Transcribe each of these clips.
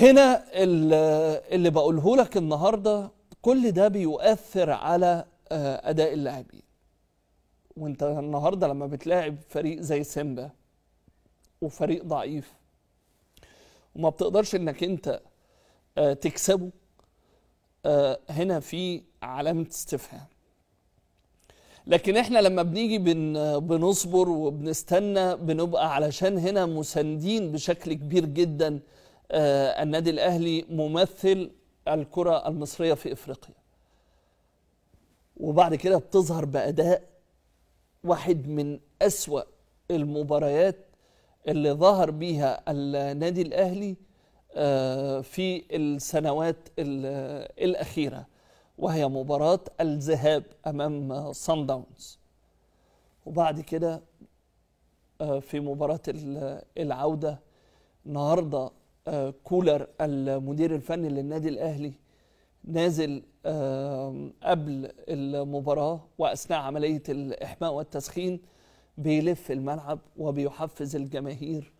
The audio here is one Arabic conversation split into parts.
هنا اللي بقوله لك النهارده كل ده بيؤثر على آه، اداء اللاعبين وانت النهارده لما بتلاعب فريق زي سيمبا وفريق ضعيف وما بتقدرش انك انت آه، تكسبه آه، هنا في علامه استفهام لكن احنا لما بنيجي بن بنصبر وبنستنى بنبقى علشان هنا مساندين بشكل كبير جدا آه، النادي الاهلي ممثل الكره المصريه في افريقيا وبعد كده بتظهر باداء واحد من اسوا المباريات اللي ظهر بيها النادي الاهلي آه، في السنوات الاخيره وهي مباراه الذهاب امام صن داونز وبعد كده آه، في مباراه العوده النهارده كولر المدير الفني للنادي الاهلي نازل قبل المباراه واثناء عمليه الاحماء والتسخين بيلف الملعب وبيحفز الجماهير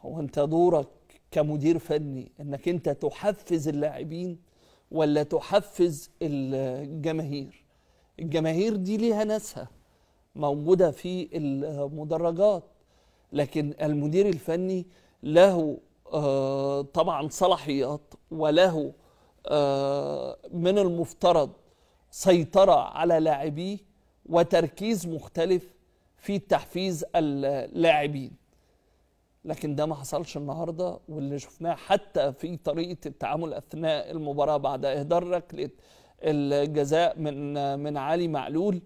هو انت دورك كمدير فني انك انت تحفز اللاعبين ولا تحفز الجماهير الجماهير دي ليها ناسها موجوده في المدرجات لكن المدير الفني له آه، طبعا صلاحيات وله آه، من المفترض سيطرة على لاعبيه وتركيز مختلف في تحفيز اللاعبين لكن ده ما حصلش النهارده واللي شفناه حتى في طريقه التعامل اثناء المباراه بعد اهدار ركله الجزاء من من علي معلول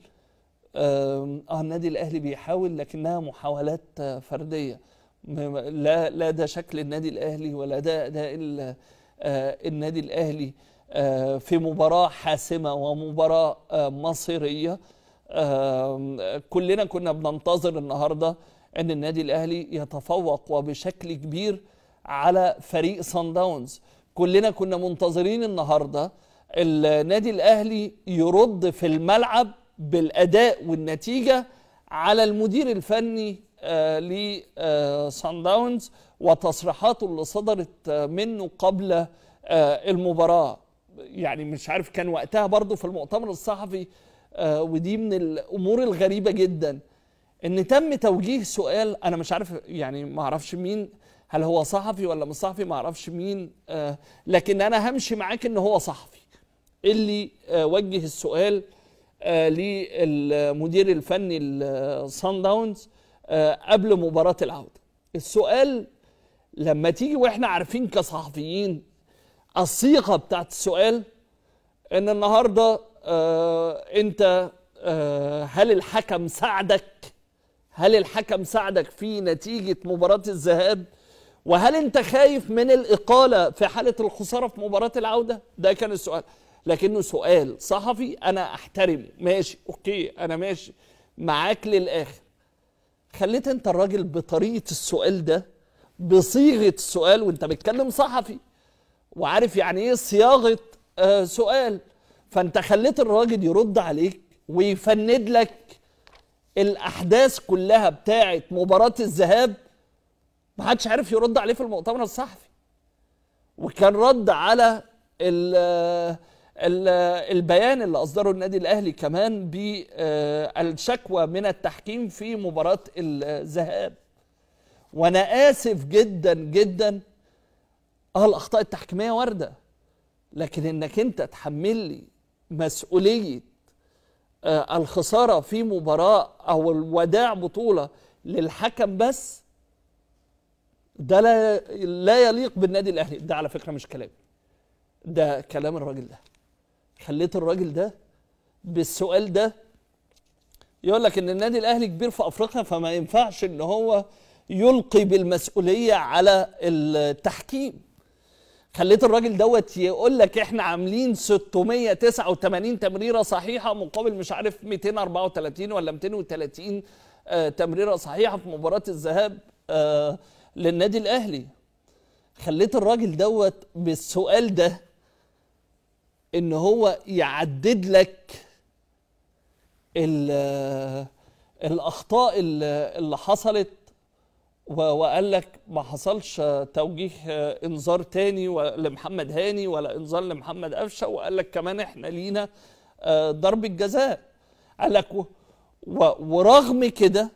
اه, آه، النادي الاهلي بيحاول لكنها محاولات فرديه لا لا ده شكل النادي الاهلي ولا ده ده آه، النادي الاهلي آه، في مباراه حاسمه ومباراه آه، مصيريه كلنا كنا بننتظر النهارده ان النادي الاهلي يتفوق وبشكل كبير على فريق سان داونز كلنا كنا منتظرين النهارده النادي الاهلي يرد في الملعب بالاداء والنتيجه على المدير الفني آه، لسان آه، داونز وتصريحاته اللي صدرت آه، منه قبل المباراه يعني مش عارف كان وقتها برضو في المؤتمر الصحفي ودي من الامور الغريبه جدا ان تم توجيه سؤال انا مش عارف يعني ما اعرفش مين هل هو صحفي ولا مش صحفي ما اعرفش مين لكن انا همشي معاك ان هو صحفي اللي وجه السؤال للمدير الفني الصن داونز آه، قبل مباراة العودة السؤال لما تيجي واحنا عارفين كصحفيين الصيغة بتاعت السؤال ان النهاردة آه، انت آه، هل الحكم ساعدك هل الحكم ساعدك في نتيجة مباراة الذهاب وهل انت خايف من الإقالة في حالة الخسارة في مباراة العودة ده كان السؤال لكنه سؤال صحفي أنا أحترمه ماشي أوكي أنا ماشي معاك للآخر خليت انت الراجل بطريقه السؤال ده بصيغه السؤال وانت بتكلم صحفي وعارف يعني ايه صياغه آه سؤال فانت خليت الراجل يرد عليك ويفند لك الاحداث كلها بتاعه مباراه الذهاب ما حدش عارف يرد عليه في المؤتمر الصحفي وكان رد على البيان اللي اصدره النادي الاهلي كمان بالشكوى آه، من التحكيم في مباراه الذهاب وانا اسف جدا جدا اه الاخطاء التحكيميه وارده لكن انك انت تحمل لي مسؤوليه آه الخساره في مباراه او الوداع بطوله للحكم بس ده لا, لا يليق بالنادي الاهلي ده على فكره مش كلامي ده كلام الراجل ده خليت الراجل ده بالسؤال ده يقول لك ان النادي الاهلي كبير في افريقيا فما ينفعش ان هو يلقي بالمسؤوليه على التحكيم خليت الراجل دوت يقول لك احنا عاملين 689 تمريره صحيحه مقابل مش عارف 234 ولا 230 آه، تمريره صحيحه في مباراه الذهاب آه، للنادي الاهلي خليت الراجل دوت بالسؤال ده ان هو يعدد لك الاخطاء اللي حصلت وقال لك ما حصلش توجيه انذار تاني لمحمد هاني ولا انذار لمحمد قفشه وقال لك كمان احنا لينا آه، ضربه جزاء قال لك ورغم كده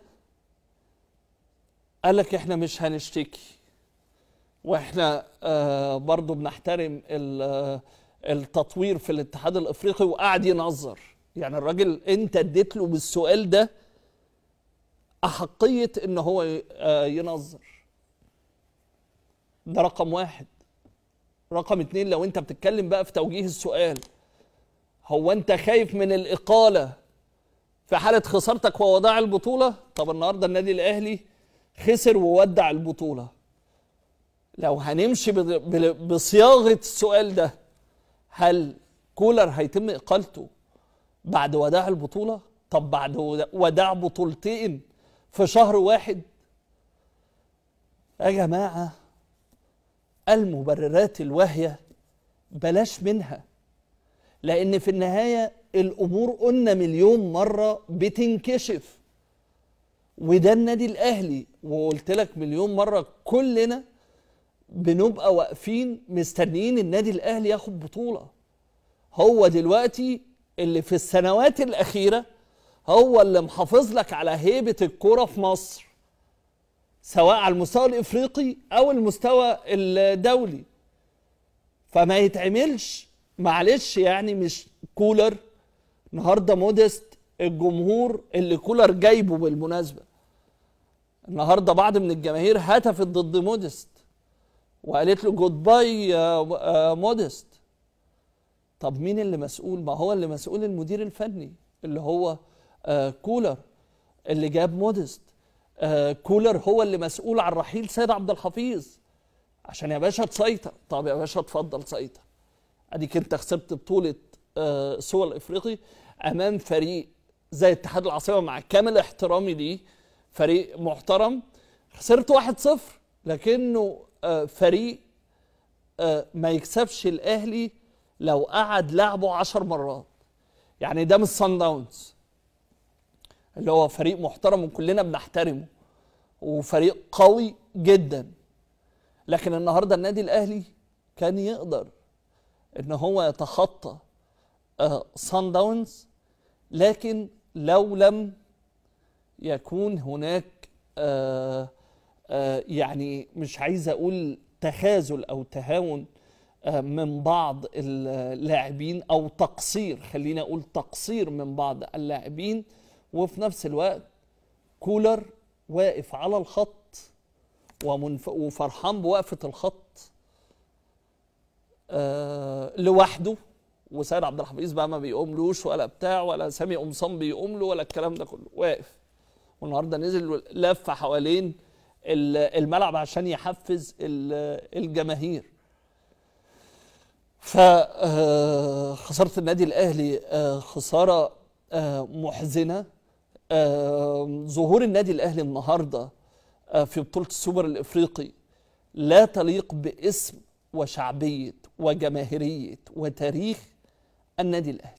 قال لك احنا مش هنشتكي واحنا آه، برضو بنحترم التطوير في الاتحاد الافريقي وقعد ينظر يعني الراجل انت اديت له بالسؤال ده احقيه ان هو آه، ينظر ده رقم واحد رقم اتنين لو انت بتتكلم بقى في توجيه السؤال هو انت خايف من الاقاله في حاله خسارتك ووداع البطوله طب النهارده النادي الاهلي خسر وودع البطوله لو هنمشي بصياغه السؤال ده هل كولر هيتم اقالته بعد وداع البطوله طب بعد وداع بطولتين في شهر واحد يا جماعه المبررات الواهيه بلاش منها لان في النهايه الامور قلنا مليون مره بتنكشف وده النادي الاهلي وقلت لك مليون مره كلنا بنبقى واقفين مستنيين النادي الاهلي ياخد بطوله هو دلوقتي اللي في السنوات الاخيره هو اللي محافظ لك على هيبه الكوره في مصر سواء على المستوى الافريقي او المستوى الدولي فما يتعملش معلش يعني مش كولر النهارده موديست الجمهور اللي كولر جايبه بالمناسبه النهارده بعض من الجماهير هتفت ضد موديست وقالت له جود باي مودست طب مين اللي مسؤول ما هو اللي مسؤول المدير الفني اللي هو uh, كولر اللي جاب مودست uh, كولر هو اللي مسؤول عن رحيل سيد عبد الحفيظ عشان يا باشا تسيطر طب يا باشا اتفضل سيطر اديك انت خسرت بطوله آه الافريقي امام فريق زي اتحاد العاصمه مع كامل احترامي ليه فريق محترم خسرت 1-0 لكنه آه، فريق آه، ما يكسبش الاهلي لو قعد لعبه عشر مرات يعني ده مش صن داونز اللي هو فريق محترم وكلنا بنحترمه وفريق قوي جدا لكن النهارده النادي الاهلي كان يقدر ان هو يتخطى صن آه، داونز لكن لو لم يكون هناك آه آه، يعني مش عايز اقول تخاذل او تهاون آه، من بعض اللاعبين او تقصير خلينا اقول تقصير من بعض اللاعبين وفي نفس الوقت كولر واقف على الخط ومنف... وفرحان بوقفه الخط آه لوحده وسيد عبد الحفيظ بقى ما بيقوملوش ولا بتاع ولا سامي قمصان بيقوم له ولا الكلام ده كله واقف والنهارده نزل لف حوالين الملعب عشان يحفز الجماهير فخسارة آه، النادي الأهلي آه، خسارة آه، محزنة ظهور النادي الأهلي النهاردة في بطولة السوبر الإفريقي لا تليق باسم وشعبية وجماهيرية وتاريخ النادي الأهلي